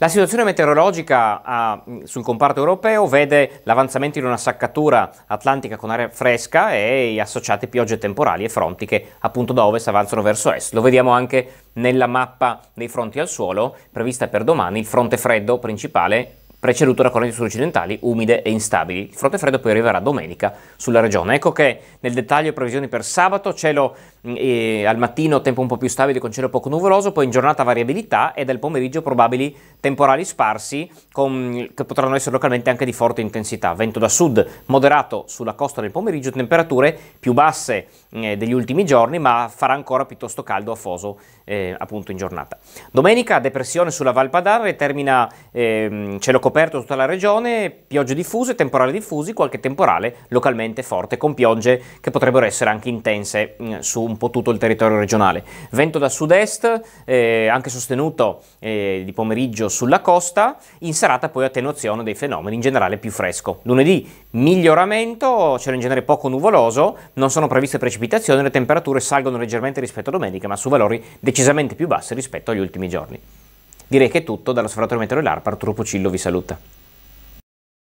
La situazione meteorologica a, ah, sul comparto europeo vede l'avanzamento di una saccatura atlantica con aria fresca e associate piogge temporali e fronti che appunto da ovest avanzano verso est. Lo vediamo anche nella mappa dei fronti al suolo prevista per domani, il fronte freddo principale preceduto da correnti sud-occidentali umide e instabili. Il fronte freddo poi arriverà domenica sulla regione. Ecco che nel dettaglio previsioni per sabato, cielo eh, al mattino tempo un po' più stabile con cielo poco nuvoloso, poi in giornata variabilità e dal pomeriggio probabili temporali sparsi con, che potranno essere localmente anche di forte intensità. Vento da sud moderato sulla costa nel pomeriggio, temperature più basse eh, degli ultimi giorni, ma farà ancora piuttosto caldo a Foso eh, appunto in giornata. Domenica depressione sulla Val Padare, termina eh, cielo coperto tutta la regione, piogge diffuse, temporali diffusi, qualche temporale localmente forte con piogge che potrebbero essere anche intense mm, su un po' tutto il territorio regionale. Vento da sud-est, eh, anche sostenuto eh, di pomeriggio sulla costa, in serata poi attenuazione dei fenomeni, in generale più fresco. Lunedì miglioramento, cielo in genere poco nuvoloso, non sono previste precipitazioni, le temperature salgono leggermente rispetto a domenica, ma su valori decisamente più bassi rispetto agli ultimi giorni. Direi che è tutto, dall'osservatorio Meteorolare, dell'ARPA, Arturo Pucillo vi saluta.